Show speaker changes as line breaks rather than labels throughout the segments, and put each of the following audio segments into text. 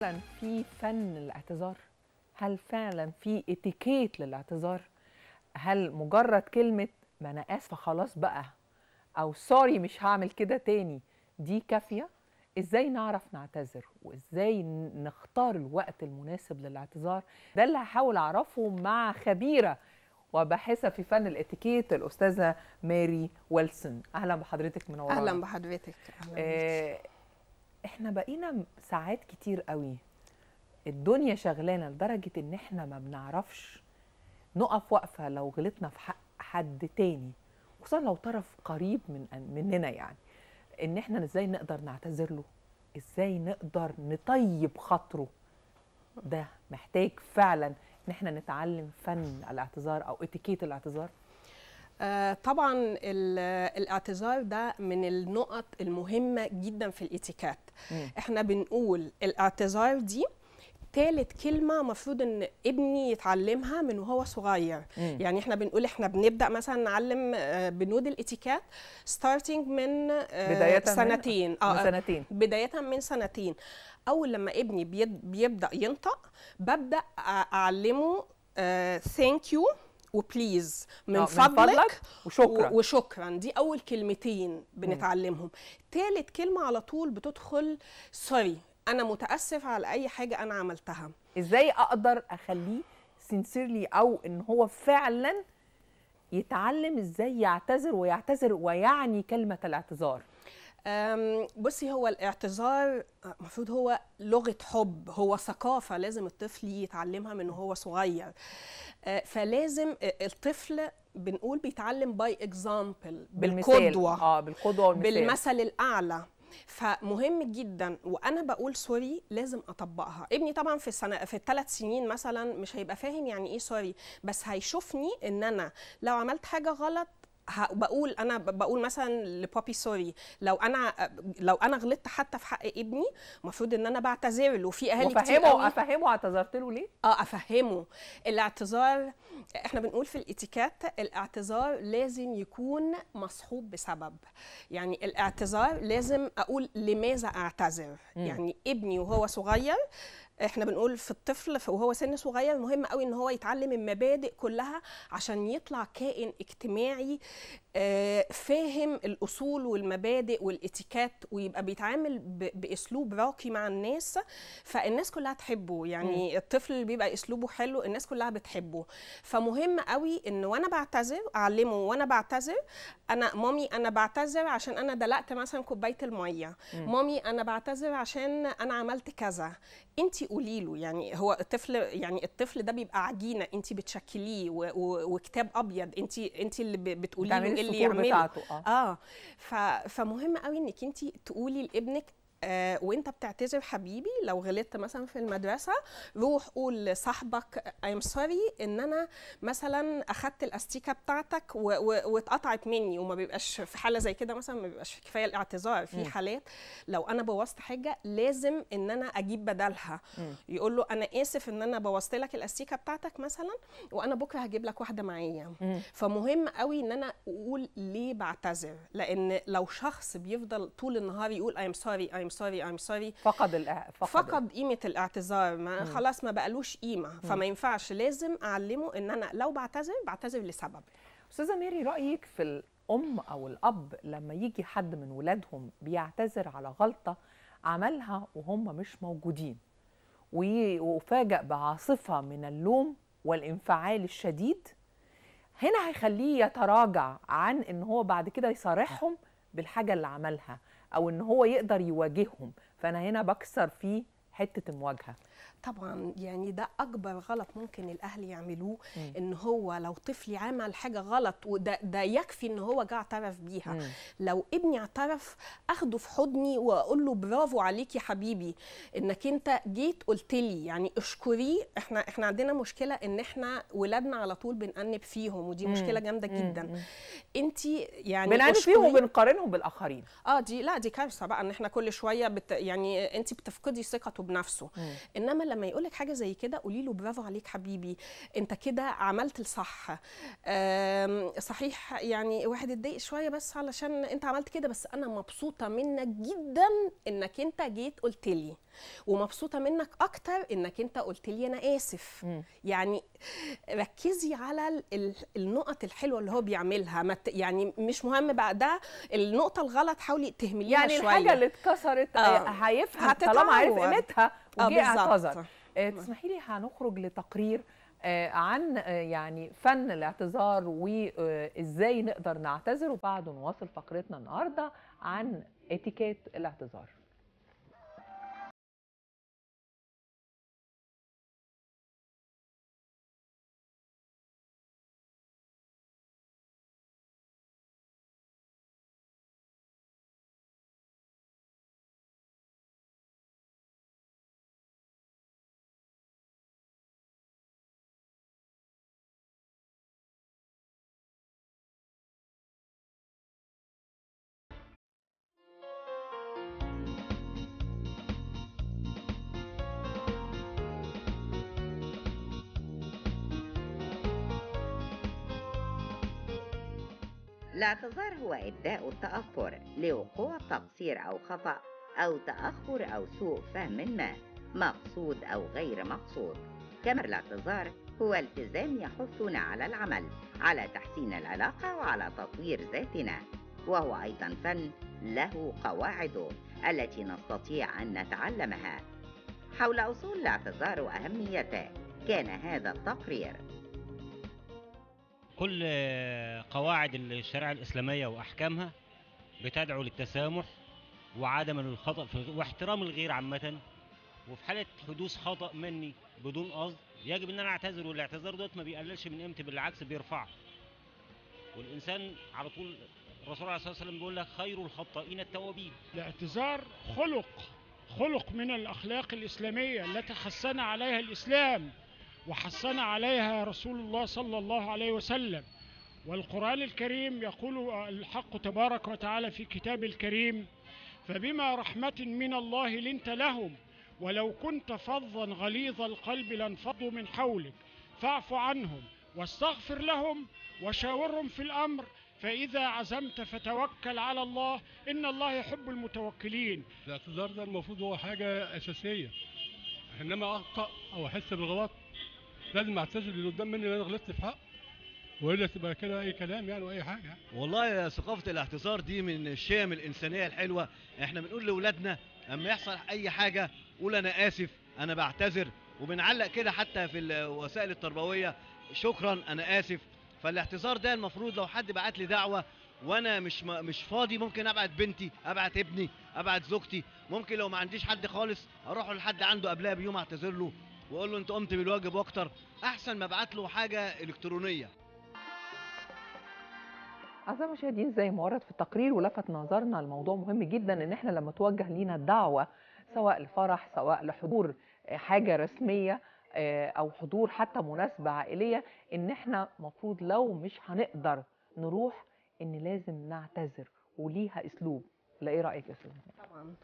فعلا في فن الاعتذار هل فعلا في اتيكيت للاعتذار هل مجرد كلمه ما انا اسفه خلاص بقى او سوري مش هعمل كده تاني دي كافيه ازاي نعرف نعتذر وازاي نختار الوقت المناسب للاعتذار ده اللي هحاول اعرفه مع خبيره وباحثه في فن الاتيكيت الاستاذه ماري ويلسون اهلا بحضرتك منوره اهلا بحضرتك اهلا آه، احنا بقينا ساعات كتير قوي الدنيا شغلانه لدرجه ان احنا ما بنعرفش نقف وقفه لو غلطنا في حق حد تاني خصوصا لو طرف قريب من مننا يعني ان احنا ازاي نقدر نعتذر له ازاي نقدر نطيب خاطره ده محتاج فعلا ان احنا نتعلم فن الاعتذار
او اتيكيت الاعتذار آه، طبعا الاعتذار ده من النقط المهمه جدا في الاتيكات احنا بنقول الاعتذار دي ثالث كلمه مفروض ان ابني يتعلمها من وهو صغير مم. يعني احنا بنقول احنا بنبدا مثلا نعلم آه، بنود الاتيكات ستارتنج من بداية سنتين من اه, آه، سنتين بدايه من سنتين اول لما ابني بيبدا ينطق ببدا اعلمه ثانك يو وبليز من, آه، من فضلك, فضلك وشكرا وشكرا دي اول كلمتين بنتعلمهم ثالث كلمه على طول بتدخل سوري انا متاسف على اي حاجه انا عملتها ازاي اقدر اخليه سينسيرلي او ان هو
فعلا يتعلم ازاي يعتذر ويعتذر ويعني كلمه الاعتذار
بصي هو الاعتذار آه، المفروض هو لغه حب هو ثقافه لازم الطفل يتعلمها من وهو صغير آه، فلازم الطفل بنقول بيتعلم باي اكزامبل بالقدوه اه بالقدوه والمثال بالمثل الاعلى فمهم جدا وانا بقول سوري لازم اطبقها ابني طبعا في السنه في الثلاث سنين مثلا مش هيبقى فاهم يعني ايه سوري بس هيشوفني ان انا لو عملت حاجه غلط بقول انا بقول مثلا لبابي سوري لو انا لو انا غلطت حتى في حق ابني المفروض ان انا بعتذر له في اهالي كتير افهمه افهمه اعتذرت له ليه؟ اه افهمه الاعتذار احنا بنقول في الاتيكات الاعتذار لازم يكون مصحوب بسبب يعني الاعتذار لازم اقول لماذا اعتذر يعني ابني وهو صغير احنا بنقول في الطفل وهو سن صغير مهم قوي ان هو يتعلم المبادئ كلها عشان يطلع كائن اجتماعي آه، فاهم الاصول والمبادئ والاتيكات ويبقى بيتعامل باسلوب راقي مع الناس فالناس كلها تحبه يعني الطفل اللي بيبقى اسلوبه حلو الناس كلها بتحبه فمهم قوي ان وانا بعتذر اعلمه وانا بعتذر انا مامي انا بعتذر عشان انا دلقت مثلا كوبايه الميه مامي انا بعتذر عشان انا عملت كذا انت قولي له يعني هو الطفل يعني الطفل ده بيبقى عجينه انت بتشكليه وكتاب ابيض انت انت اللي بتقولي له ايه اللي يعمله بتاعته. اه, آه. فمهم قوي انك انت تقولي لابنك آه، وانت بتعتذر حبيبي لو غلطت مثلا في المدرسه روح قول لصاحبك ايم سوري ان انا مثلا اخدت الاستيكه بتاعتك واتقطعت مني وما بيبقاش في حاله زي كده مثلا ما بيبقاش كفايه الاعتذار في حالات لو انا بوظت حاجه لازم ان انا اجيب بدلها يقول له انا اسف ان انا بوظت لك الاستيكه بتاعتك مثلا وانا بكره هجيب لك واحده معايا فمهم قوي ان انا اقول ليه بعتذر لان لو شخص بيفضل طول النهار يقول ايم سوري ايم I'm sorry I'm sorry فقد فقد, فقد قيمة الاعتذار ما مم. خلاص ما بقالوش قيمة مم. فما ينفعش لازم أعلمه إن أنا لو بعتذر بعتذر لسبب أستاذة ميري رأيك في الأم أو الأب لما يجي حد
من ولادهم بيعتذر على غلطة عملها وهم مش موجودين ويفاجئ بعاصفة من اللوم والانفعال الشديد هنا هيخليه يتراجع عن ان هو بعد كده يصارحهم بالحاجه اللي عملها او ان هو يقدر يواجههم فانا هنا بكسر فيه حته المواجهه
طبعا يعني ده اكبر غلط ممكن الاهل يعملوه مم. ان هو لو طفلي عمل حاجه غلط وده ده يكفي ان هو جه اعترف بيها مم. لو ابني اعترف اخده في حضني واقول له برافو عليك يا حبيبي انك انت جيت قلت لي يعني اشكريه احنا احنا عندنا مشكله ان احنا ولادنا على طول بنأنب فيهم ودي مم. مشكله جامده جدا انت يعني بنأنب فيهم
وبنقارنهم بالاخرين
اه دي لا دي كارثه بقى ان احنا كل شويه بت يعني انت بتفقدي ثقته بنفسه مم. انما لما يقول لك حاجه زي كده قولي له برافو عليك حبيبي انت كده عملت الصح صحيح يعني واحد اتضايق شويه بس علشان انت عملت كده بس انا مبسوطه منك جدا انك انت جيت قلت لي ومبسوطه منك اكتر انك انت قلت لي انا اسف يعني ركزي على النقط الحلوه اللي هو بيعملها يعني مش مهم بقى ده النقطه الغلط حاولي تهمليها يعني شويه يعني الحاجه اللي اتكسرت آه. هيفهم طالما عارف قيمتها آه، وجه اعتذر آه.
آه تسمحي لي هنخرج لتقرير آه، عن يعني فن الاعتذار وازاي نقدر نعتذر وبعده نواصل فقرتنا النهارده عن اتيكيت الاعتذار
الاعتذار هو إبداء التأخر لوقوع تقصير أو خطأ أو تأخر أو سوء فهم ما مقصود أو غير مقصود كما الاعتذار هو التزام يحثنا على العمل على تحسين العلاقة وعلى تطوير ذاتنا وهو أيضا فن له قواعده التي نستطيع أن نتعلمها حول أصول الاعتذار وأهميته كان هذا التقرير كل قواعد الشريعة الإسلامية وأحكامها بتدعو للتسامح وعدم الخطأ واحترام الغير عامة وفي حالة حدوث خطأ مني بدون قصد يجب ان انا اعتذر والاعتذار دوت ما بيقللش من قيمتي بالعكس بيرفعها والانسان على طول الرسول عليه الصلاه والسلام بيقول لك خير الخطائين التوابين الاعتذار خلق خلق من الاخلاق الاسلاميه التي حسن عليها الاسلام وحثنا عليها رسول الله صلى الله عليه وسلم والقرآن الكريم يقول الحق تبارك وتعالى في كتاب الكريم فبما رحمة من الله لنت لهم ولو كنت فظا غليظ القلب لانفضوا من حولك فاعف عنهم واستغفر لهم وشاورهم في الأمر فإذا عزمت فتوكل على الله إن الله يحب المتوكلين الاعتذار ده المفروض هو حاجة أساسية إنما أخطأ أو أحس بالغلط لازم اعتذر للي قدام مني ان انا غلطت في حقه والا تبقى كده اي كلام يعني واي حاجه يعني. والله يا ثقافه الاعتذار دي من الشيم الانسانيه الحلوه احنا بنقول لاولادنا اما يحصل اي حاجه قول انا اسف انا بعتذر وبنعلق كده حتى في الوسائل التربويه شكرا انا اسف فالاعتذار ده المفروض لو حد بعت لي دعوه وانا مش مش فاضي ممكن ابعت بنتي ابعت ابني ابعت زوجتي ممكن لو ما عنديش حد خالص اروح لحد عنده قبلها بيوم اعتذر له واقول له انت قمت بالواجب اكتر احسن ما ابعت له حاجه الكترونيه
أعزائي المشاهدين زي ما ورد في التقرير ولفت نظرنا الموضوع مهم جدا إن إحنا لما توجه لينا الدعوة سواء لفرح سواء لحضور آه، حاجة رسمية آه، أو حضور حتى مناسبة عائلية إن إحنا مفروض لو مش هنقدر نروح إن لازم نعتذر وليها أسلوب
لا إيه رأيك أسلوب؟ طبعا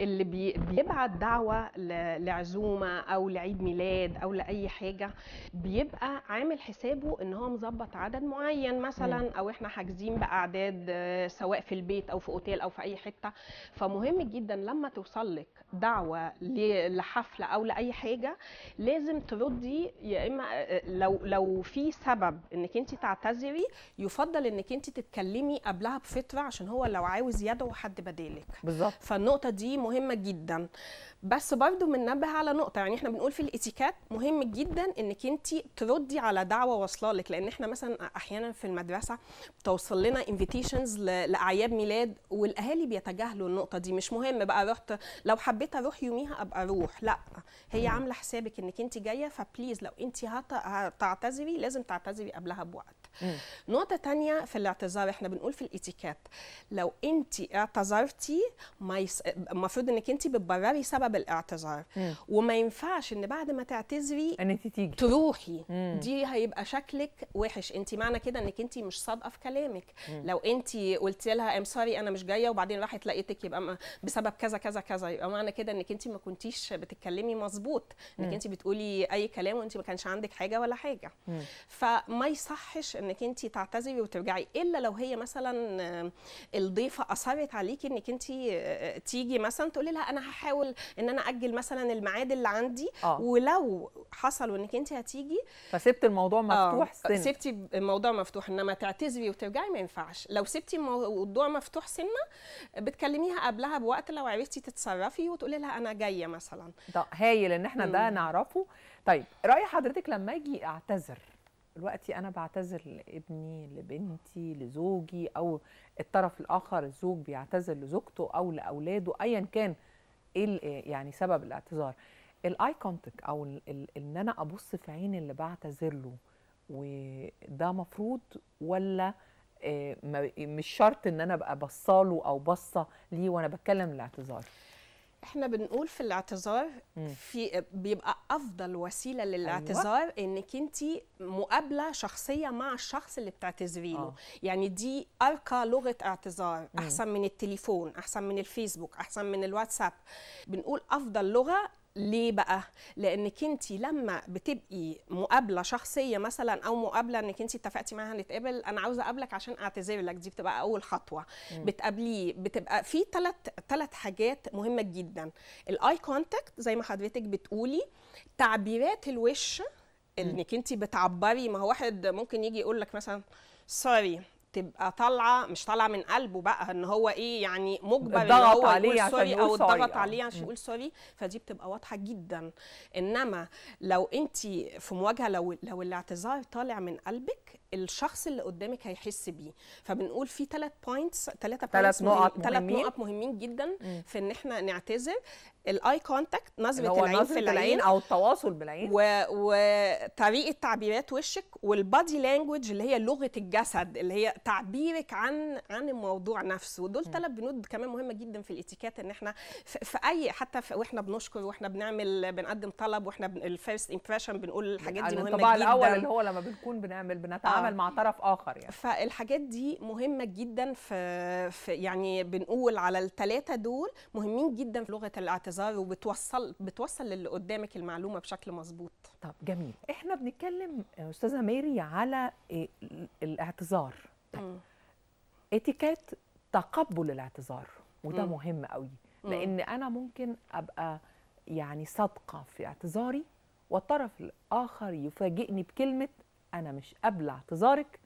اللي بيبعت دعوه لعزومه او لعيد ميلاد او لاي حاجه بيبقى عامل حسابه ان هو مظبط عدد معين مثلا او احنا حاجزين باعداد سواء في البيت او في اوتيل او في اي حته فمهم جدا لما توصل لك دعوه لحفله او لاي حاجه لازم تردي يا اما لو لو في سبب انك انت تعتذري يفضل انك انت تتكلمي قبلها بفتره عشان هو لو عاوز يدعو حد بدالك بالظبط فالنقطه دي مهمه جدا بس برضو بننبه على نقطه يعني احنا بنقول في الاتيكات مهم جدا انك انت تردي على دعوه واصله لك لان احنا مثلا احيانا في المدرسه بتوصل لنا انفيتيشنز لاعياد ميلاد والاهالي بيتجاهلوا النقطه دي مش مهم بقى رحت لو حبيت اروح يوميها ابقى اروح لا هي عامله حسابك انك انت جايه فبليز لو انت هتعتذري لازم تعتذري قبلها بوقت نقطة تانية في الاعتذار احنا بنقول في الاتيكات لو انت اعتذرتي ما يس... المفروض انك انت بتبرري سبب الاعتذار مم. وما ينفعش ان بعد ما تعتذري ان انت تيجي تروحي مم. دي هيبقى شكلك وحش انت معنى كده انك انت مش صادقه في كلامك مم. لو انت قلت لها ام سوري انا مش جايه وبعدين راحت لقيتك يبقى بسبب كذا كذا كذا يبقى معنى كده انك انت ما كنتيش بتتكلمي مظبوط انك انت بتقولي اي كلام وانت ما كانش عندك حاجه ولا حاجه مم. فما يصحش انك انت تعتذري وترجعي الا لو هي مثلا آه، الضيفه اصرت عليكي انك انت آه، تيجي مثلا تقولي لها انا هحاول ان انا اجل مثلا الميعاد اللي عندي آه. ولو حصل وانك انت هتيجي فسبت الموضوع مفتوح آه. سنه سبتي الموضوع مفتوح انما تعتذري وترجعي ما ينفعش لو سبتي الموضوع مفتوح سنه بتكلميها قبلها بوقت لو عرفتي تتصرفي وتقولي لها انا جايه مثلا
ده هايل ان احنا ده نعرفه طيب راي حضرتك لما اجي اعتذر دلوقتي انا بعتذر لابني لبنتي لزوجي او الطرف الاخر الزوج بيعتذر لزوجته او لاولاده ايا كان ايه يعني سبب الاعتذار الاي كونتاكت او ان انا ابص في عين اللي بعتذر له وده مفروض ولا آه، مش شرط ان انا ابقى بصاله او بصه ليه وانا بتكلم الاعتذار
احنا بنقول في الاعتذار في بيبقى افضل وسيله للاعتذار أيوة. انك انت مقابله شخصيه مع الشخص اللي بتعتذري له آه. يعني دي ارقى لغه اعتذار احسن من التليفون احسن من الفيسبوك احسن من الواتساب بنقول افضل لغه ليه بقى؟ لانك انت لما بتبقي مقابله شخصيه مثلا او مقابله انك انت اتفقتي معاها نتقابل انا عاوزه اقابلك عشان اعتذر لك دي بتبقى اول خطوه بتقابليه بتبقى في ثلاث ثلاث حاجات مهمه جدا الاي كونتاكت زي ما حضرتك بتقولي تعبيرات الوش انك انت بتعبري ما هو واحد ممكن يجي يقول لك مثلا سوري بتبقى طالعه مش طالعه من قلبه بقى ان هو ايه يعني مجبر ان هو يقول سوري او اتضغط آه. عليه عشان يقول سوري فدي بتبقى واضحه جدا انما لو انت في مواجهه لو لو الاعتذار طالع من قلبك الشخص اللي قدامك هيحس بيه فبنقول في ثلاث بوينتس ثلاثه ثلاث نقط ثلاث نقط مهمين جدا م. في ان احنا نعتذر الاي كونتاكت نظره العين في العين, العين او التواصل بالعين وطريقه تعبيرات وشك والبادي لانجوج اللي هي لغه الجسد اللي هي تعبيرك عن عن الموضوع نفسه دول ثلاث بنود كمان مهمه جدا في الاتيكيت ان احنا في اي حتى في واحنا بنشكر واحنا بنعمل بنقدم طلب واحنا الفيرست امبريشن بنقول الحاجات دي يعني مهمه الطبع جدا الاول اللي هو لما بنكون بنعمل بنتعامل آه. مع طرف اخر يعني فالحاجات دي مهمه جدا في, في يعني بنقول على الثلاثه دول مهمين جدا في لغه الاعتذار وبتوصل بتوصل للي قدامك المعلومه بشكل مظبوط طب جميل احنا بنتكلم
استاذه ميري على آه، الاعتذار حياتك اتيكيت تقبل الاعتذار وده م. مهم قوي لان انا ممكن ابقى يعني صادقه في اعتذاري والطرف الاخر يفاجئني بكلمه انا مش قابله اعتذارك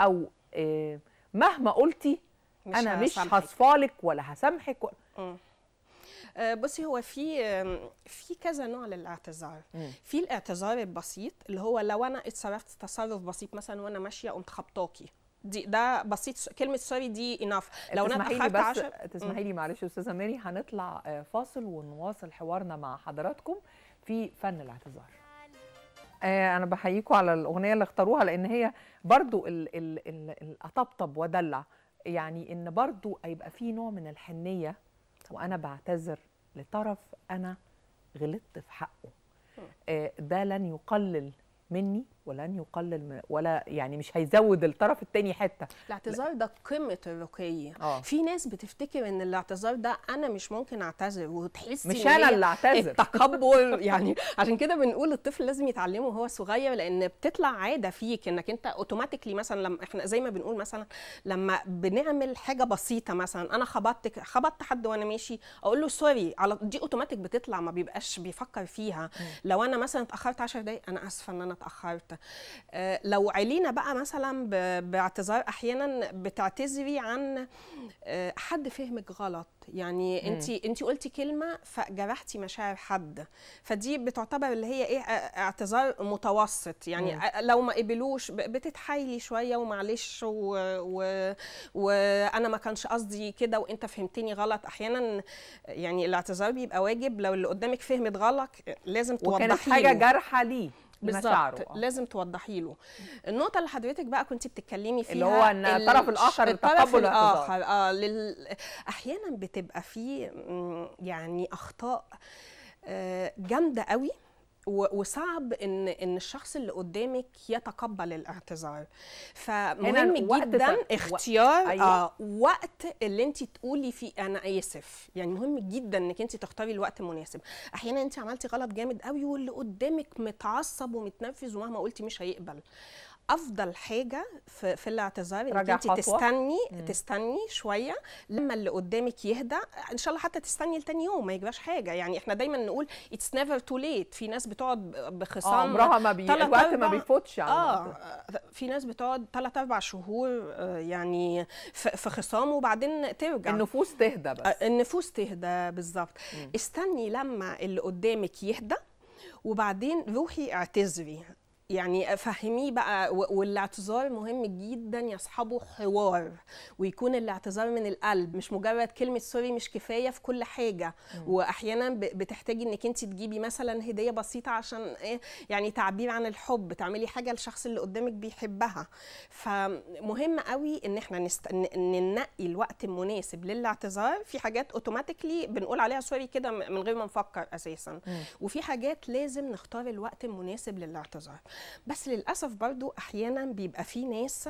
او آه، مهما قلتي مش انا مش هصفالك ولا هسامحك و...
آه، بصي هو في في كذا نوع للاعتذار في الاعتذار البسيط اللي هو لو انا اتصرفت تصرف بسيط مثلا وانا ماشيه قمت خبطاكي دي ده بسيط كلمه سوري دي اناف لو انا اتاخرت 10 تسمحي لي
معلش استاذه ماري هنطلع آه، فاصل ونواصل حوارنا مع حضراتكم في فن الاعتذار آه، انا بحييكم على الاغنيه اللي اختاروها لان هي برضو الاطبطب ودلع يعني ان برضو هيبقى في نوع من الحنيه وانا بعتذر لطرف انا غلطت في حقه آه، ده لن يقلل مني ولن يقلل من ولا يعني مش هيزود الطرف الثاني حته
الاعتذار ده قمه الرقي آه. في ناس بتفتكر ان الاعتذار ده انا مش ممكن اعتذر وتحسي مش انا اللي اعتذر التقبل يعني عشان كده بنقول الطفل لازم يتعلمه وهو صغير لان بتطلع عاده فيك انك انت اوتوماتيكلي مثلا لما احنا زي ما بنقول مثلا لما بنعمل حاجه بسيطه مثلا انا خبطت خبطت حد وانا ماشي اقول له سوري على دي اوتوماتيك بتطلع ما بيبقاش بيفكر فيها لو انا مثلا اتاخرت 10 دقايق انا اسفه ان انا اتاخرت مختلفه آه، لو علينا بقى مثلا باعتذار احيانا بتعتذري عن آه، حد فهمك غلط يعني انت انت قلتي كلمه فجرحتي مشاعر حد فدي بتعتبر اللي هي ايه اعتذار متوسط يعني مم. لو ما قبلوش بتتحايلي شويه ومعلش وانا ما كانش قصدي كده وانت فهمتني غلط احيانا يعني الاعتذار بيبقى واجب لو اللي قدامك فهمت غلط لازم توضحي وكانت حاجه جارحه ليه بالظبط آه. لازم توضحي له النقطه اللي حضرتك بقى كنت بتتكلمي فيها اللي هو ان الطرف الاخر التقبل الاخر آه،, اه لل... احيانا بتبقى في يعني اخطاء آه، جامده قوي وصعب ان ان الشخص اللي قدامك يتقبل الاعتذار فمهم جدا اختيار آه، أيوة. وقت اللي انت تقولي فيه انا اسف يعني مهم جدا انك انت تختاري الوقت المناسب احيانا انت عملتي غلط جامد قوي واللي قدامك متعصب ومتنفذ ومهما قلتي مش هيقبل افضل حاجه في, في الاعتذار انك انت تستني مم. تستني شويه لما اللي قدامك يهدى ان شاء الله حتى تستني لتاني يوم ما يجراش حاجه يعني احنا دايما نقول اتس نيفر تو ليت في ناس بتقعد بخصام عمرها ما بي... الوقت ما بيفوتش اه في ناس بتقعد ثلاث اربع شهور آه، يعني في خصام وبعدين ترجع النفوس تهدى بس آه، النفوس تهدى بالظبط استني لما اللي قدامك يهدى وبعدين روحي اعتذري يعني فهميه بقى والاعتذار مهم جدا يصحبه حوار ويكون الاعتذار من القلب مش مجرد كلمه سوري مش كفايه في كل حاجه مم. واحيانا بتحتاجي انك انت تجيبي مثلا هديه بسيطه عشان ايه يعني تعبير عن الحب تعملي حاجه للشخص اللي قدامك بيحبها فمهم قوي ان احنا نست... ننقي الوقت المناسب للاعتذار في حاجات اوتوماتيكلي بنقول عليها سوري كده من غير ما نفكر اساسا مم. وفي حاجات لازم نختار الوقت المناسب للاعتذار بس للاسف برضو احيانا بيبقى في ناس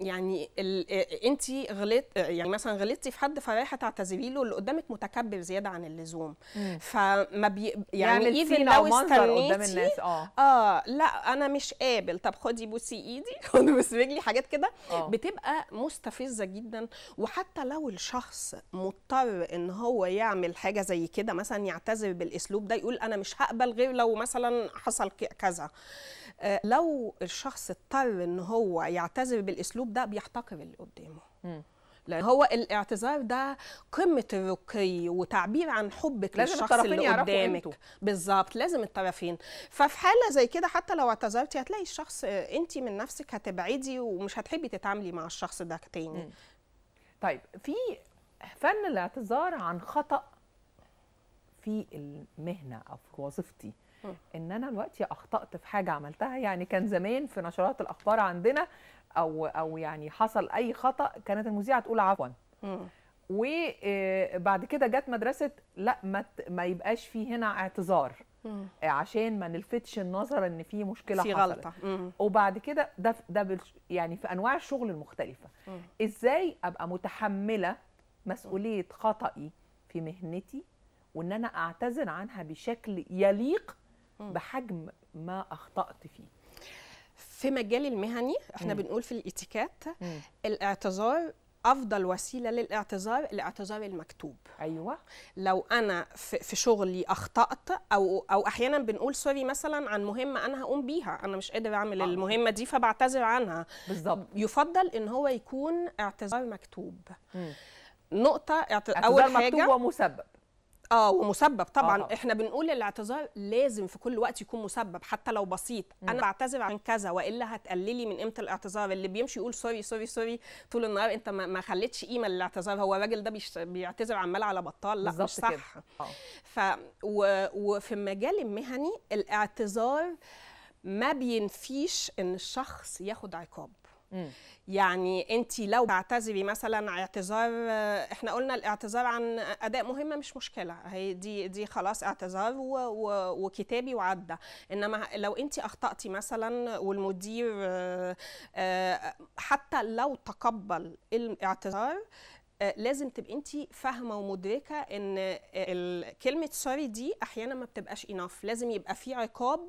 يعني انت غلط يعني مثلا غلطتي في حد فرايحه تعتذري له اللي قدامك متكبر زياده عن اللزوم مم. فما بي يعني ايفن لو استنيتي قدام الناس اه اه لا انا مش قابل طب خدي بوسي ايدي خدي بوسي رجلي حاجات كده آه. بتبقى مستفزه جدا وحتى لو الشخص مضطر ان هو يعمل حاجه زي كده مثلا يعتذر بالاسلوب ده يقول انا مش هقبل غير لو مثلا حصل كذا آه لو الشخص اضطر ان هو يعتذر بيعتذر بالاسلوب ده بيحتقر اللي قدامه لان هو الاعتذار ده قمه الرقي وتعبير عن حبك لازم للشخص اللي قدامك بالظبط لازم الطرفين ففي حاله زي كده حتى لو اعتذرتي هتلاقي الشخص انت من نفسك هتبعدي ومش هتحبي تتعاملي مع الشخص ده تاني م. طيب في فن الاعتذار عن خطا في
المهنه او في وظيفتي ان انا دلوقتي اخطات في حاجه عملتها يعني كان زمان في نشرات الاخبار عندنا او او يعني حصل اي خطا كانت المذيعه تقول عفوا وبعد آه، كده جت مدرسه لا ما ما يبقاش في هنا اعتذار مم. عشان ما نلفتش النظر ان في مشكله في غلطة. مم. وبعد كده ده ده يعني في انواع الشغل المختلفه مم. ازاي ابقى متحمله مسؤوليه خطئي في مهنتي وان انا اعتذر
عنها بشكل يليق بحجم ما اخطات فيه في مجال المهني احنا م. بنقول في الاتيكات الاعتذار افضل وسيله للاعتذار الاعتذار المكتوب ايوه لو انا في شغلي اخطات او او احيانا بنقول سوري مثلا عن مهمه انا هقوم بيها انا مش قادر اعمل آه. المهمه دي فبعتذر عنها بالظبط يفضل ان هو يكون اعتذار مكتوب م. نقطه اعت... اول مكتوب حاجه مكتوب ومسبب اه ومسبب طبعا آه،, آه. احنا بنقول الاعتذار لازم في كل وقت يكون مسبب حتى لو بسيط م. انا بعتذر عن كذا والا هتقللي من قيمه الاعتذار اللي بيمشي يقول سوري سوري سوري طول النهار انت ما, خليتش قيمه للاعتذار هو الراجل ده بيش... بيعتذر عمال على بطال لا مش صح كده. آه. ف و... وفي المجال المهني الاعتذار ما بينفيش ان الشخص ياخد عقاب يعني انت لو بتعتذري مثلا اعتذار احنا قلنا الاعتذار عن اداء مهمه مش مشكله هي دي دي خلاص اعتذار وكتابي وعدى انما لو انت اخطاتي مثلا والمدير آه، آه، حتى لو تقبل الاعتذار آه، لازم تبقي انت فاهمه ومدركه ان كلمه سوري دي احيانا ما بتبقاش اناف لازم يبقى في عقاب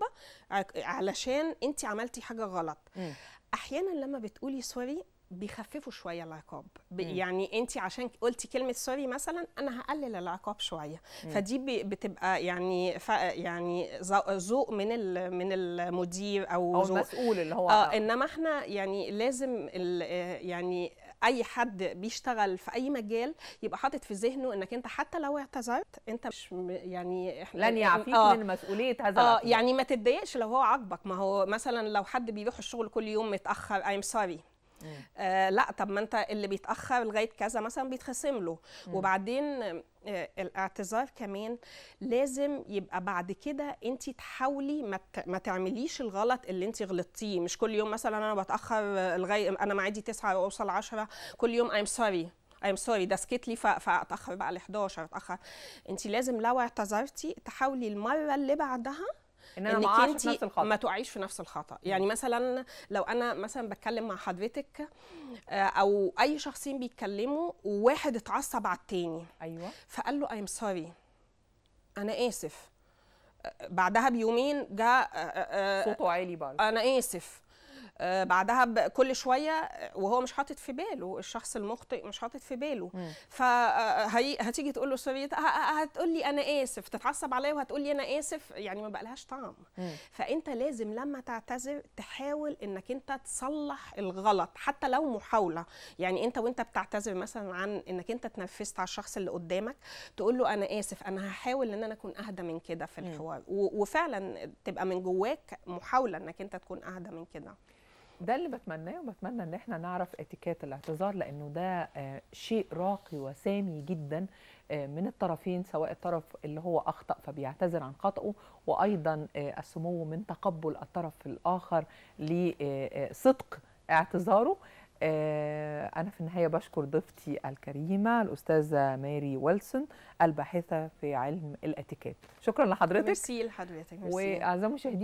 علشان انت عملتي حاجه غلط م. احيانا لما بتقولي سوري بيخففوا شويه العقاب يعني انت عشان قلتي كلمه سوري مثلا انا هقلل العقاب شويه مم. فدي بتبقى يعني ف يعني ذوق من من المدير او, أو المسؤول اللي هو آه انما احنا يعني لازم آه، يعني اي حد بيشتغل في اي مجال يبقى حاطط في ذهنه انك انت حتى لو اعتذرت انت مش يعني احنا لن يعفيك آه من مسؤوليه هذا اه يعني ما تتضايقش لو هو عاجبك ما هو مثلا لو حد بيروح الشغل كل يوم متاخر ايم سوري آه لا طب ما انت اللي بيتاخر لغايه كذا مثلا بيتخصم له وبعدين آه، الاعتذار كمان لازم يبقى بعد كده انت تحاولي ما تعمليش الغلط اللي انت غلطتيه مش كل يوم مثلا انا بتاخر لغايه انا معادي 9 اوصل 10 كل يوم ايم سوري ايم سوري ده سكت لي فاتاخر بقى ل 11 اتاخر انت لازم لو اعتذرتي تحاولي المره اللي بعدها
ان انا ما اقعش في نفس الخطا ما
تقعيش في نفس الخطا يعني مثلا لو انا مثلا بتكلم مع حضرتك آه، او اي شخصين بيتكلموا وواحد اتعصب على التاني ايوه فقال له ايم سوري انا اسف آه، بعدها بيومين جاء آه، صوته عالي بقى انا اسف آه، بعدها كل شويه وهو مش حاطط في باله الشخص المخطئ مش حاطط في باله فهتيجي آه، آه، تقول له سوري هتقول لي انا اسف تتعصب عليا وهتقول لي انا اسف يعني ما بقالهاش طعم فانت لازم لما تعتذر تحاول انك انت تصلح الغلط حتى لو محاوله يعني انت وانت بتعتذر مثلا عن انك انت تنفست على الشخص اللي قدامك تقول له انا اسف انا هحاول ان انا اكون اهدى من كده في الحوار وفعلا تبقى من جواك محاوله انك انت تكون اهدى من كده
ده اللي بتمناه وبتمنى ان احنا نعرف اتيكيت الاعتذار لانه ده آه، شيء راقي وسامي جدا آه، من الطرفين سواء الطرف اللي هو اخطا فبيعتذر عن خطئه وايضا آه، السمو من تقبل الطرف الاخر لصدق اعتذاره أنا في النهاية بشكر ضيفتي الكريمة الأستاذة ماري ويلسون الباحثة في علم الأتيكيت شكرا لحضرتك ميرسي
لحضرتك ميرسي
وأعزائي المشاهدين